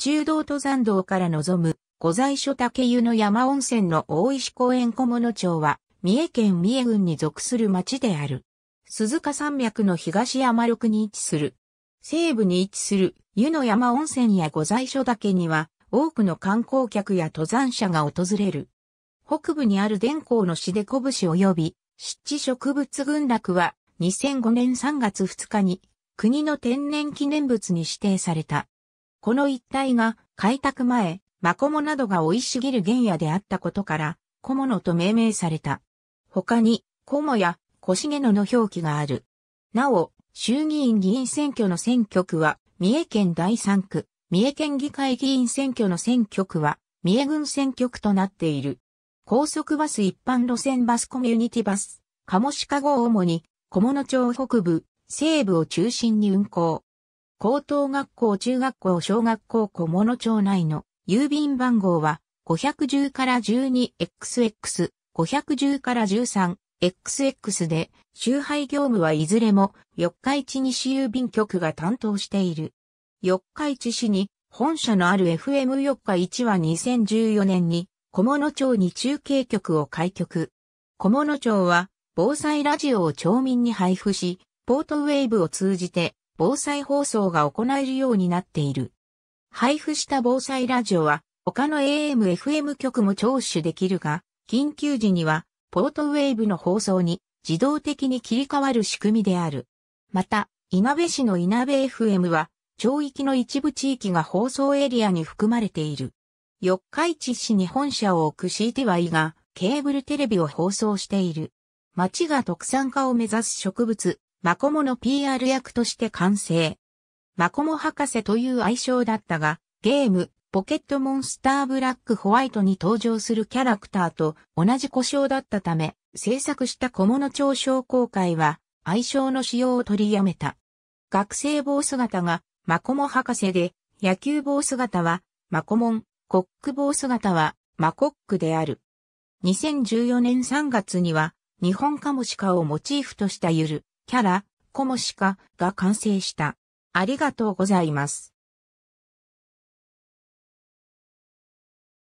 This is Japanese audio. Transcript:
中道登山道から望む、御在所竹湯の山温泉の大石公園小物町は、三重県三重郡に属する町である。鈴鹿山脈の東山麓に位置する。西部に位置する湯の山温泉や御在所岳には、多くの観光客や登山者が訪れる。北部にある電光のしでこぶし及び、湿地植物群落は、2005年3月2日に、国の天然記念物に指定された。この一帯が開拓前、マコモなどが生い茂る原野であったことから、小物と命名された。他に、コモやコシゲノの表記がある。なお、衆議院議員選挙の選挙区は、三重県第三区、三重県議会議員選挙の選挙区は、三重郡選挙区となっている。高速バス一般路線バスコミュニティバス、カモシカ号を主に、小物町北部、西部を中心に運行。高等学校中学校小学校小物町内の郵便番号は510から 12XX、510から 13XX で、集配業務はいずれも四日市西郵便局が担当している。四日市市に本社のある FM 四日市は2014年に小物町に中継局を開局。小物町は防災ラジオを町民に配布し、ポートウェイブを通じて防災放送が行えるようになっている。配布した防災ラジオは、他の AM、FM 局も聴取できるが、緊急時には、ポートウェーブの放送に自動的に切り替わる仕組みである。また、いなべ市のいなべ FM は、町域の一部地域が放送エリアに含まれている。四日市市に本社を置く CTY が、ケーブルテレビを放送している。町が特産化を目指す植物、マコモの PR 役として完成。マコモ博士という愛称だったが、ゲーム、ポケットモンスターブラックホワイトに登場するキャラクターと同じ故障だったため、制作した小物調商公会は、愛称の使用を取りやめた。学生帽姿が、マコモ博士で、野球帽姿は、マコモン、コック帽姿は、マコックである。2014年3月には、日本カモシカをモチーフとしたゆる、キャラ、コモシカが完成した。ありがとうございます。